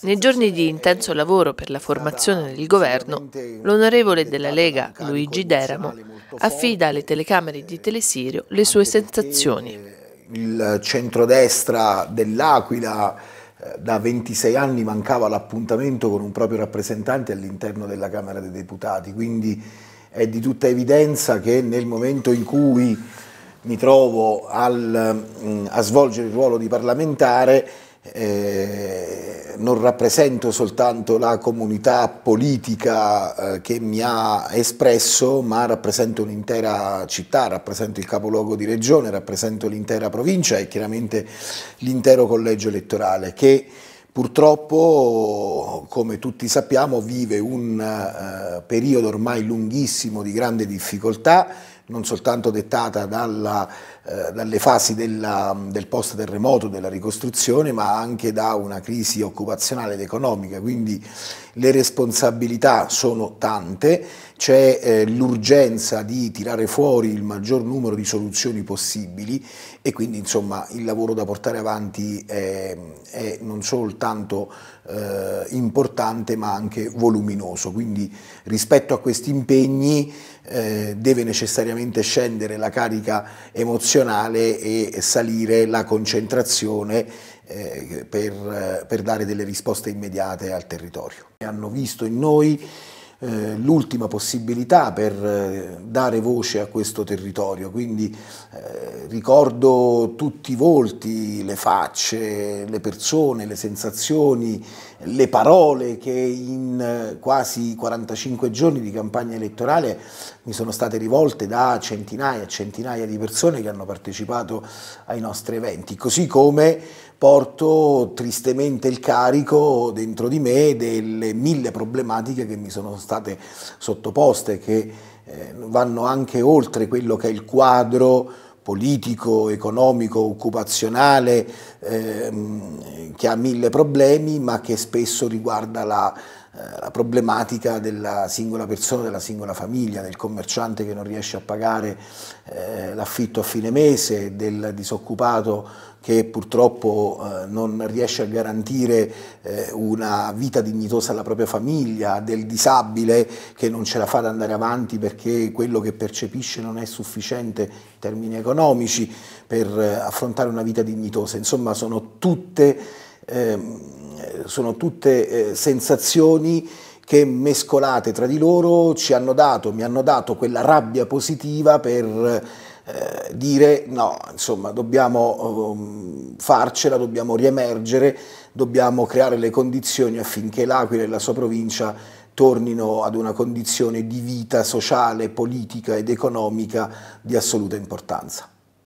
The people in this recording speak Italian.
Nei giorni di intenso lavoro per la formazione del governo, l'onorevole della Lega Luigi Deramo affida alle telecamere di Telesirio le sue sensazioni. Il centrodestra dell'Aquila eh, da 26 anni mancava l'appuntamento con un proprio rappresentante all'interno della Camera dei Deputati, quindi è di tutta evidenza che nel momento in cui mi trovo al, mm, a svolgere il ruolo di parlamentare eh, non rappresento soltanto la comunità politica eh, che mi ha espresso, ma rappresento un'intera città, rappresento il capoluogo di regione, rappresento l'intera provincia e chiaramente l'intero collegio elettorale che purtroppo, come tutti sappiamo, vive un eh, periodo ormai lunghissimo di grande difficoltà non soltanto dettata dalla, eh, dalle fasi della, del post-terremoto, della ricostruzione, ma anche da una crisi occupazionale ed economica. Quindi le responsabilità sono tante, c'è eh, l'urgenza di tirare fuori il maggior numero di soluzioni possibili e quindi insomma il lavoro da portare avanti è, è non soltanto eh, importante ma anche voluminoso. Quindi rispetto a questi impegni eh, deve necessariamente necessariamente scendere la carica emozionale e salire la concentrazione eh, per, eh, per, dare delle risposte immediate al territorio. Hanno visto in noi eh, l'ultima possibilità per eh, dare voce a questo territorio, quindi eh, ricordo tutti i volti, le facce, le persone, le sensazioni, le parole che in eh, quasi 45 giorni di campagna elettorale mi sono state rivolte da centinaia e centinaia di persone che hanno partecipato ai nostri eventi, così come porto tristemente il carico dentro di me delle mille problematiche che mi sono state sottoposte, che eh, vanno anche oltre quello che è il quadro politico, economico, occupazionale, ehm, che ha mille problemi, ma che spesso riguarda la, eh, la problematica della singola persona, della singola famiglia, del commerciante che non riesce a pagare eh, l'affitto a fine mese, del disoccupato che purtroppo eh, non riesce a garantire eh, una vita dignitosa alla propria famiglia, del disabile che non ce la fa ad andare avanti perché quello che percepisce non è sufficiente in termini economici per eh, affrontare una vita dignitosa. Insomma, sono tutte ehm, sono tutte eh, sensazioni che mescolate tra di loro ci hanno dato, mi hanno dato quella rabbia positiva per eh, dire no, insomma, dobbiamo um, farcela, dobbiamo riemergere, dobbiamo creare le condizioni affinché l'Aquila e la sua provincia tornino ad una condizione di vita sociale, politica ed economica di assoluta importanza.